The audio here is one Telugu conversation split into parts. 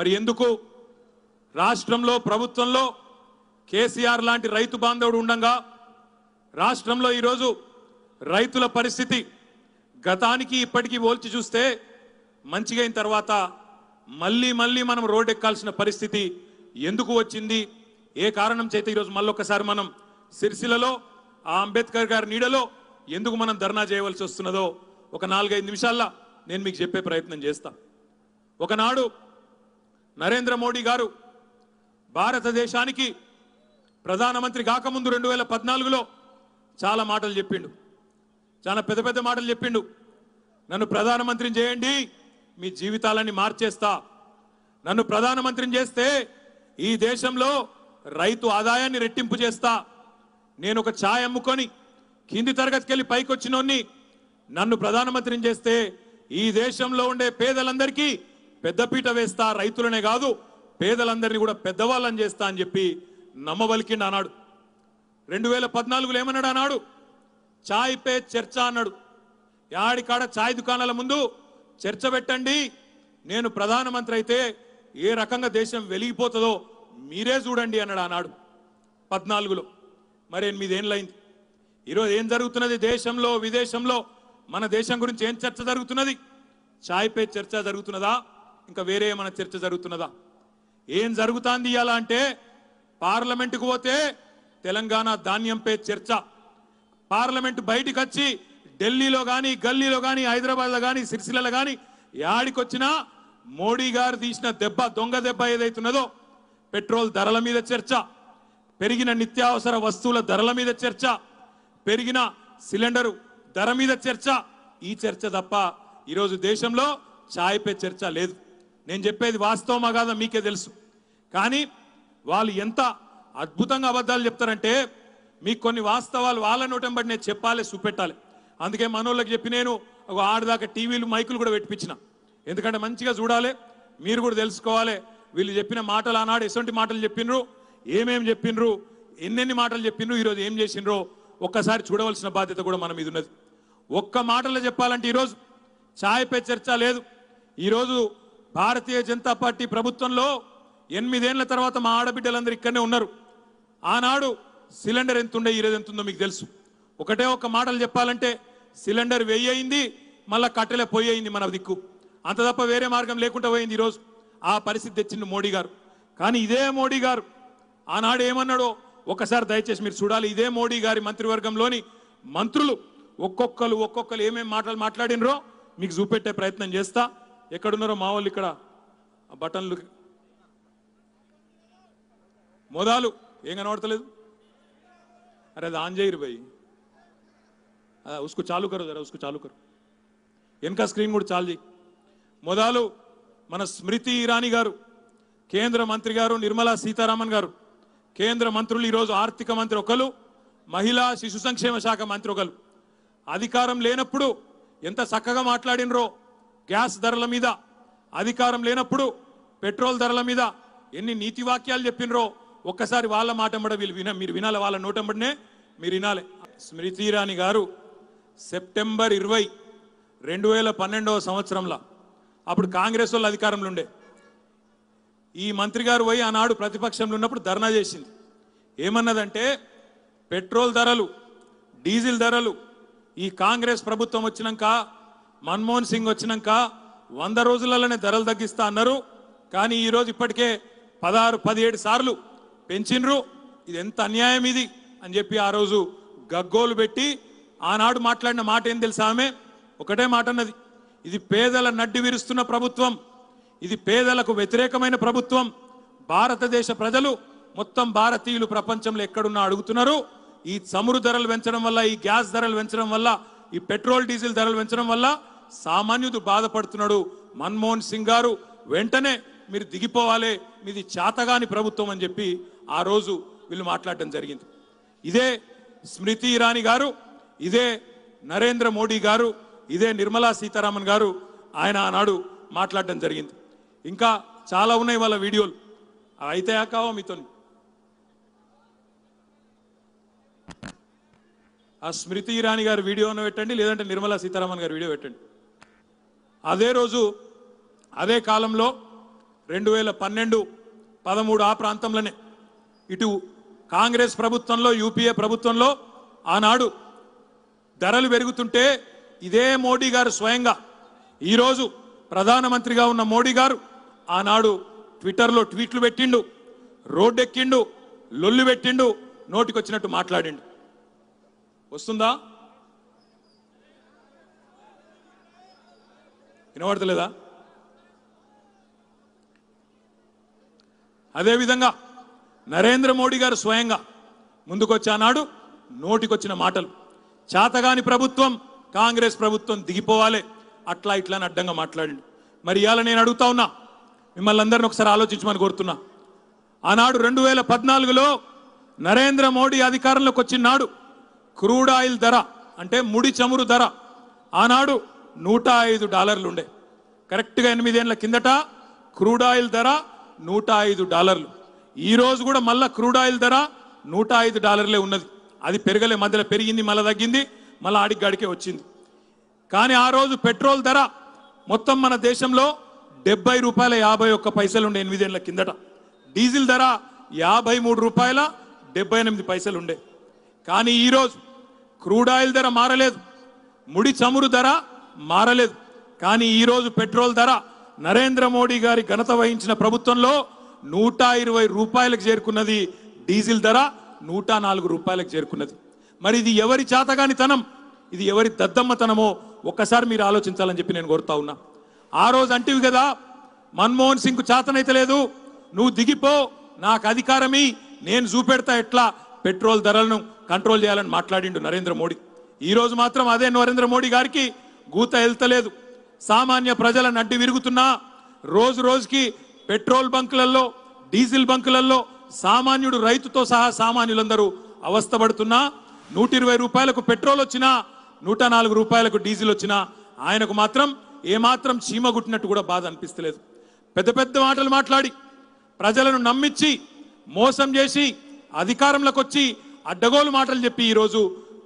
మరి ఎందుకు రాష్ట్రంలో ప్రభుత్వంలో కేసీఆర్ లాంటి రైతు బాంధవుడు ఉండగా రాష్ట్రంలో ఈరోజు రైతుల పరిస్థితి గతానికి ఇప్పటికీ పోల్చి చూస్తే మంచిగా అయిన తర్వాత మళ్ళీ మళ్ళీ మనం రోడ్ ఎక్కాల్సిన పరిస్థితి ఎందుకు వచ్చింది ఏ కారణం చేత ఈరోజు మళ్ళొక్కసారి మనం సిరిసిలలో ఆ అంబేద్కర్ గారి నీడలో ఎందుకు మనం ధర్నా చేయవలసి వస్తున్నదో ఒక నాలుగైదు నిమిషాల్లో నేను మీకు చెప్పే ప్రయత్నం చేస్తా ఒకనాడు నరేంద్ర మోడీ గారు భారతదేశానికి ప్రధానమంత్రి కాకముందు రెండు వేల పద్నాలుగులో చాలా మాటలు చెప్పిండు చాలా పెద్ద పెద్ద మాటలు చెప్పిండు నన్ను ప్రధానమంత్రిని చేయండి మీ జీవితాలన్నీ మార్చేస్తా నన్ను ప్రధానమంత్రిని చేస్తే ఈ దేశంలో రైతు ఆదాయాన్ని రెట్టింపు చేస్తా నేను ఒక ఛాయ్ అమ్ముకొని కింది తరగతికి వెళ్ళి పైకి వచ్చినోన్ని నన్ను ప్రధానమంత్రిని చేస్తే ఈ దేశంలో ఉండే పేదలందరికీ పెద్దపీట వేస్తా రైతులనే కాదు పేదలందరినీ కూడా పెద్దవాళ్ళని చేస్తా అని చెప్పి నమ్మవలికిండి అన్నాడు రెండు వేల పద్నాలుగులో ఏమన్నాడు అన్నాడు చాయ్ పే చర్చ అన్నాడు యాడికాడ చాయ్ దుకాణాల ముందు చర్చ పెట్టండి నేను ప్రధానమంత్రి అయితే ఏ రకంగా దేశం వెలిగిపోతుందో మీరే చూడండి అన్నాడు అన్నాడు పద్నాలుగులో మరి ఎనిమిదేళ్ళైంది ఈరోజు ఏం జరుగుతున్నది దేశంలో విదేశంలో మన దేశం గురించి ఏం చర్చ జరుగుతున్నది చాయ్ పే చర్చ జరుగుతున్నదా ఇంకా వేరే ఏమైనా చర్చ జరుగుతున్నదా ఏం జరుగుతుంది ఇవాళ అంటే పార్లమెంటుకు పోతే తెలంగాణ ధాన్యంపై చర్చ పార్లమెంటు బయటకు వచ్చి ఢిల్లీలో కానీ గల్లీలో కానీ హైదరాబాద్లో కానీ సిరిసిల్లలో కానీ యాడికొచ్చినా మోడీ గారు తీసిన దెబ్బ దొంగ దెబ్బ ఏదైతున్నదో పెట్రోల్ ధరల మీద చర్చ పెరిగిన నిత్యావసర వస్తువుల ధరల మీద చర్చ పెరిగిన సిలిండరు ధర మీద చర్చ ఈ చర్చ తప్ప ఈరోజు దేశంలో పే చర్చ లేదు నేను చెప్పేది వాస్తవమా కాదా మీకే తెలుసు కానీ వాళ్ళు ఎంత అద్భుతంగా అబద్ధాలు చెప్తారంటే మీకు కొన్ని వాస్తవాలు వాళ్ళ నోటం బట్టి నేను చెప్పాలి చూపెట్టాలి అందుకే మనోళ్ళకి చెప్పి నేను ఒక ఆడదాకా టీవీలు మైకులు కూడా పెట్టించిన ఎందుకంటే మంచిగా చూడాలి మీరు కూడా తెలుసుకోవాలి వీళ్ళు చెప్పిన మాటలు ఆనాడు ఎటువంటి మాటలు చెప్పినరు ఏమేమి చెప్పినరు ఎన్నెన్ని మాటలు చెప్పినరు ఈరోజు ఏం చేసినరు ఒక్కసారి చూడవలసిన బాధ్యత కూడా మన మీద ఉన్నది ఒక్క మాటలో చెప్పాలంటే ఈరోజు ఛాయ్ పే చర్చ లేదు ఈరోజు భారతీయ జనతా పార్టీ ప్రభుత్వంలో ఎనిమిదేళ్ల తర్వాత మా ఆడబిడ్డలందరూ ఇక్కడనే ఉన్నారు ఆనాడు సిలిండర్ ఎంతుండే ఈరోజు ఎంతుందో మీకు తెలుసు ఒకటే ఒక మాటలు చెప్పాలంటే సిలిండర్ వెయ్యింది మళ్ళీ కట్టెలే పోయింది మన దిక్కు అంత తప్ప వేరే మార్గం లేకుండా పోయింది ఈరోజు ఆ పరిస్థితి తెచ్చింది మోడీ గారు కానీ ఇదే మోడీ గారు ఆనాడు ఏమన్నాడో ఒకసారి దయచేసి మీరు చూడాలి ఇదే మోడీ గారి మంత్రివర్గంలోని మంత్రులు ఒక్కొక్కరు ఒక్కొక్కరు ఏమేమి మాటలు మాట్లాడినరో మీకు చూపెట్టే ప్రయత్నం చేస్తా ఎక్కడున్నారో మా వాళ్ళు ఇక్కడ బటన్లు మొదలు ఏం కనబడతలేదు అరే అది ఆన్ చేయరు భయ్ ఉసుకు చాలు కరు జరా ఉసుకు చాలు కరు వెనక స్క్రీన్ కూడా చాలు చేయి మొదలు మన స్మృతి ఇరానీ గారు కేంద్ర మంత్రి గారు నిర్మలా సీతారామన్ గారు కేంద్ర మంత్రులు ఈరోజు ఆర్థిక మంత్రి ఒకరు మహిళా శిశు సంక్షేమ శాఖ మంత్రి ఒకరు అధికారం లేనప్పుడు ఎంత చక్కగా మాట్లాడినరో గ్యాస్ ధరల మీద అధికారం లేనప్పుడు పెట్రోల్ ధరల మీద ఎన్ని నీతి వాక్యాలు చెప్పినరో ఒక్కసారి వాళ్ళ మాటంబడ వీళ్ళు విన మీరు వినాలి వాళ్ళ నోటంబడినే మీరు వినాలి స్మృతి ఇరానీ గారు సెప్టెంబర్ ఇరవై రెండు వేల పన్నెండవ సంవత్సరంలో అప్పుడు కాంగ్రెస్ వాళ్ళు అధికారంలో ఉండే ఈ మంత్రి గారు పోయి ఆనాడు ప్రతిపక్షంలో ఉన్నప్పుడు ధర్నా చేసింది ఏమన్నదంటే పెట్రోల్ ధరలు డీజిల్ ధరలు ఈ కాంగ్రెస్ ప్రభుత్వం వచ్చినాక మన్మోహన్ సింగ్ వచ్చినాక వంద రోజులలోనే ధరలు తగ్గిస్తా అన్నారు కానీ ఈరోజు ఇప్పటికే పదహారు పదిహేడు సార్లు పెంచినరు ఇది ఎంత అన్యాయం ఇది అని చెప్పి ఆ రోజు గగ్గోలు పెట్టి ఆనాడు మాట్లాడిన మాట ఏం తెలుసా ఆమె ఒకటే మాట అన్నది ఇది పేదల నడ్డి విరుస్తున్న ప్రభుత్వం ఇది పేదలకు వ్యతిరేకమైన ప్రభుత్వం భారతదేశ ప్రజలు మొత్తం భారతీయులు ప్రపంచంలో ఎక్కడున్నా అడుగుతున్నారు ఈ చమురు ధరలు పెంచడం వల్ల ఈ గ్యాస్ ధరలు పెంచడం వల్ల ఈ పెట్రోల్ డీజిల్ ధరలు పెంచడం వల్ల సామాన్యుడు బాధపడుతున్నాడు మన్మోహన్ సింగ్ గారు వెంటనే మీరు దిగిపోవాలి మీది చాతగాని ప్రభుత్వం అని చెప్పి ఆ రోజు వీళ్ళు మాట్లాడడం జరిగింది ఇదే స్మృతి ఇరానీ గారు ఇదే నరేంద్ర మోడీ గారు ఇదే నిర్మలా సీతారామన్ గారు ఆయన ఆనాడు మాట్లాడడం జరిగింది ఇంకా చాలా ఉన్నాయి వాళ్ళ వీడియోలు అయితే కావో మీతో ఆ స్మృతి ఇరానీ గారు వీడియోను పెట్టండి లేదంటే నిర్మలా సీతారామన్ గారు వీడియో పెట్టండి అదే రోజు అదే కాలంలో రెండు వేల పన్నెండు పదమూడు ఆ ప్రాంతంలోనే ఇటు కాంగ్రెస్ ప్రభుత్వంలో యూపీఏ ప్రభుత్వంలో ఆనాడు ధరలు పెరుగుతుంటే ఇదే మోడీ గారు స్వయంగా ఈరోజు ప్రధానమంత్రిగా ఉన్న మోడీ గారు ఆనాడు ట్విట్టర్లో ట్వీట్లు పెట్టిండు రోడ్డెక్కిండు లొల్లు పెట్టిండు నోటికొచ్చినట్టు మాట్లాడిండు వస్తుందా వినబడతలేదా అదేవిధంగా నరేంద్ర మోడీ గారు స్వయంగా ముందుకొచ్చానాడు నోటికొచ్చిన మాటలు చేతగాని ప్రభుత్వం కాంగ్రెస్ ప్రభుత్వం దిగిపోవాలి అట్లా ఇట్లా అని అడ్డంగా మాట్లాడండి మరి ఇవాళ నేను అడుగుతా ఉన్నా మిమ్మల్ని అందరిని ఒకసారి ఆలోచించమని కోరుతున్నా ఆనాడు రెండు వేల పద్నాలుగులో నరేంద్ర మోడీ అధికారంలోకి వచ్చిన నాడు క్రూడ్ ఆయిల్ ధర అంటే ముడి చమురు ధర ఆనాడు నూట ఐదు డాలర్లు ఉండే కరెక్ట్గా ఎనిమిదేళ్ల కిందట క్రూడ్ ఆయిల్ ధర నూట ఐదు డాలర్లు ఈరోజు కూడా మళ్ళీ క్రూడ్ ఆయిల్ ధర నూట ఐదు డాలర్లే ఉన్నది అది పెరగలే మధ్యలో పెరిగింది మళ్ళీ తగ్గింది మళ్ళీ ఆడిగాడికే వచ్చింది కానీ ఆ రోజు పెట్రోల్ ధర మొత్తం మన దేశంలో డెబ్బై రూపాయల యాభై ఒక్క పైసలు ఉండే ఎనిమిదేళ్ల కిందట డీజిల్ ధర యాభై మూడు రూపాయల డెబ్బై ఎనిమిది పైసలు ఉండే కానీ ఈరోజు క్రూడ్ ఆయిల్ ధర మారలేదు ముడి చమురు ధర మారలేదు కానీ ఈరోజు పెట్రోల్ ధర నరేంద్ర మోడీ గారి ఘనత వహించిన ప్రభుత్వంలో నూట ఇరవై రూపాయలకు చేరుకున్నది డీజిల్ ధర నూట నాలుగు రూపాయలకు చేరుకున్నది మరి ఇది ఎవరి చేతగానితనం ఇది ఎవరి దద్దమ్మతనమో ఒక్కసారి మీరు ఆలోచించాలని చెప్పి నేను కోరుతా ఉన్నా ఆ రోజు అంటివి కదా మన్మోహన్ సింగ్ చేతనైతే లేదు నువ్వు దిగిపో నాకు అధికారమీ నేను చూపెడతా ఎట్లా పెట్రోల్ ధరలను కంట్రోల్ చేయాలని మాట్లాడిండు నరేంద్ర మోడీ ఈరోజు మాత్రం అదే నరేంద్ర మోడీ గారికి గూత వెళ్తలేదు సామాన్య ప్రజల నడ్డి విరుగుతున్నా రోజు రోజుకి పెట్రోల్ బంకులలో డీజిల్ బంకులలో సామాన్యుడు రైతుతో సహా సామాన్యులందరూ అవస్థపడుతున్నా నూట ఇరవై రూపాయలకు పెట్రోల్ వచ్చినా నూట నాలుగు రూపాయలకు డీజిల్ వచ్చినా ఆయనకు మాత్రం ఏమాత్రం చీమ కుట్టినట్టు కూడా బాధ అనిపిస్తలేదు పెద్ద పెద్ద మాటలు మాట్లాడి ప్రజలను నమ్మించి మోసం చేసి అధికారంలోకి వచ్చి అడ్డగోలు మాటలు చెప్పి ఈరోజు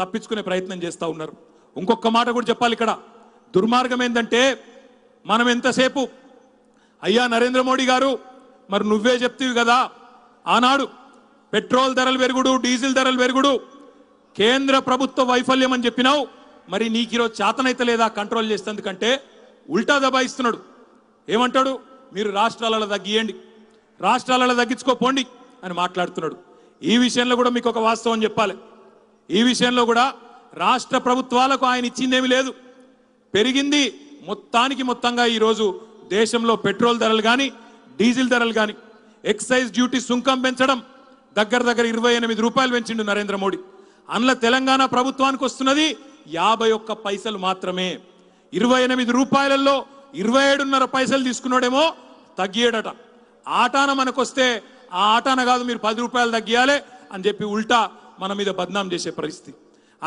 తప్పించుకునే ప్రయత్నం చేస్తూ ఉన్నారు ఇంకొక మాట కూడా చెప్పాలి ఇక్కడ దుర్మార్గం ఏంటంటే మనం ఎంతసేపు అయ్యా నరేంద్ర మోడీ గారు మరి నువ్వే చెప్తివి కదా ఆనాడు పెట్రోల్ ధరలు పెరుగుడు డీజిల్ ధరలు పెరుగుడు కేంద్ర ప్రభుత్వ వైఫల్యం అని చెప్పినావు మరి నీకు ఈరోజు చేతనైతే లేదా కంట్రోల్ చేసేందుకంటే ఉల్టా దబాయిస్తున్నాడు ఏమంటాడు మీరు రాష్ట్రాలలో తగ్గియండి రాష్ట్రాలలో తగ్గించుకోపోండి అని మాట్లాడుతున్నాడు ఈ విషయంలో కూడా మీకు ఒక వాస్తవం చెప్పాలి ఈ విషయంలో కూడా రాష్ట్ర ప్రభుత్వాలకు ఆయన ఇచ్చిందేమీ లేదు పెరిగింది మొత్తానికి మొత్తంగా ఈరోజు దేశంలో పెట్రోల్ ధరలు కానీ డీజిల్ ధరలు కానీ ఎక్సైజ్ డ్యూటీ సుంకం పెంచడం దగ్గర దగ్గర ఇరవై ఎనిమిది రూపాయలు పెంచిండు నరేంద్ర మోడీ అందులో తెలంగాణ ప్రభుత్వానికి వస్తున్నది యాభై ఒక్క పైసలు మాత్రమే ఇరవై ఎనిమిది రూపాయలలో ఇరవై ఏడున్నర పైసలు తీసుకున్నాడేమో తగ్గియడట ఆటాన మనకొస్తే ఆ ఆటాన కాదు మీరు పది రూపాయలు తగ్గియాలి అని చెప్పి ఉల్టా మన మీద బద్నాం చేసే పరిస్థితి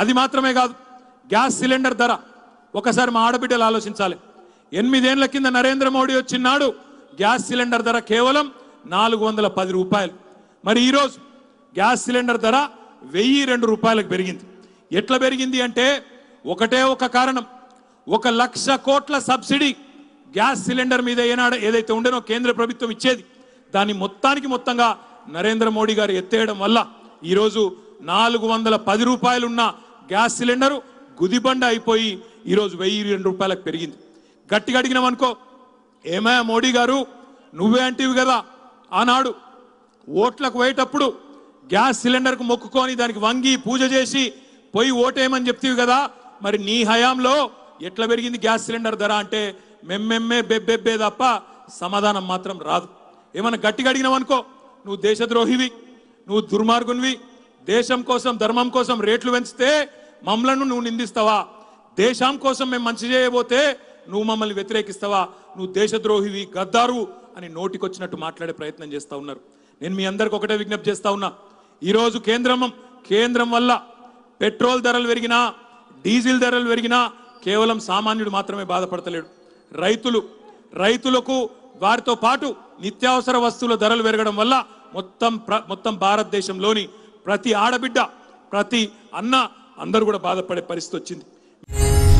అది మాత్రమే కాదు గ్యాస్ సిలిండర్ ధర ఒకసారి మా ఆడబిడ్డలు ఆలోచించాలి ఎనిమిదేళ్ల కింద నరేంద్ర మోడీ వచ్చినాడు గ్యాస్ సిలిండర్ ధర కేవలం నాలుగు వందల పది రూపాయలు మరి ఈరోజు గ్యాస్ సిలిండర్ ధర వెయ్యి రెండు రూపాయలకు పెరిగింది ఎట్లా పెరిగింది అంటే ఒకటే ఒక కారణం ఒక లక్ష కోట్ల సబ్సిడీ గ్యాస్ సిలిండర్ మీద ఏనాడు ఏదైతే ఉండేనో కేంద్ర ప్రభుత్వం ఇచ్చేది దాన్ని మొత్తానికి మొత్తంగా నరేంద్ర మోడీ గారు ఎత్తేయడం వల్ల ఈరోజు నాలుగు వందల పది రూపాయలున్న గ్యాస్ సిలిండరు గుదిబండ అయిపోయి ఈరోజు వెయ్యి రెండు రూపాయలకు పెరిగింది గట్టిగా అనుకో ఏమయ్య మోడీ గారు నువ్వే అంటివి కదా ఆనాడు ఓట్లకు పోయేటప్పుడు గ్యాస్ సిలిండర్కు మొక్కుకొని దానికి వంగి పూజ చేసి పోయి ఓటేయమని చెప్తివి కదా మరి నీ హయాంలో ఎట్లా పెరిగింది గ్యాస్ సిలిండర్ ధర అంటే మెమ్మెమ్మే బెబ్బెబ్బే తప్ప సమాధానం మాత్రం రాదు ఏమన్నా గట్టిగా అడిగినావనుకో నువ్వు దేశద్రోహివి నువ్వు దుర్మార్గునివి దేశం కోసం ధర్మం కోసం రేట్లు పెంచితే మమ్మలను నువ్వు నిందిస్తావా దేశం కోసం మేము మంచి చేయబోతే నువ్వు మమ్మల్ని వ్యతిరేకిస్తావా నువ్వు దేశద్రోహివి గద్దారు అని నోటికొచ్చినట్టు మాట్లాడే ప్రయత్నం చేస్తూ ఉన్నారు నేను మీ అందరికి ఒకటే విజ్ఞప్తి చేస్తా ఉన్నా ఈరోజు కేంద్రం కేంద్రం వల్ల పెట్రోల్ ధరలు పెరిగినా డీజిల్ ధరలు పెరిగినా కేవలం సామాన్యుడు మాత్రమే బాధపడతలేడు రైతులు రైతులకు వారితో పాటు నిత్యావసర వస్తువుల ధరలు పెరగడం వల్ల మొత్తం మొత్తం భారతదేశంలోని ప్రతి ఆడబిడ్డ ప్రతి అన్న అందరూ కూడా బాధపడే పరిస్థితి వచ్చింది Thank you.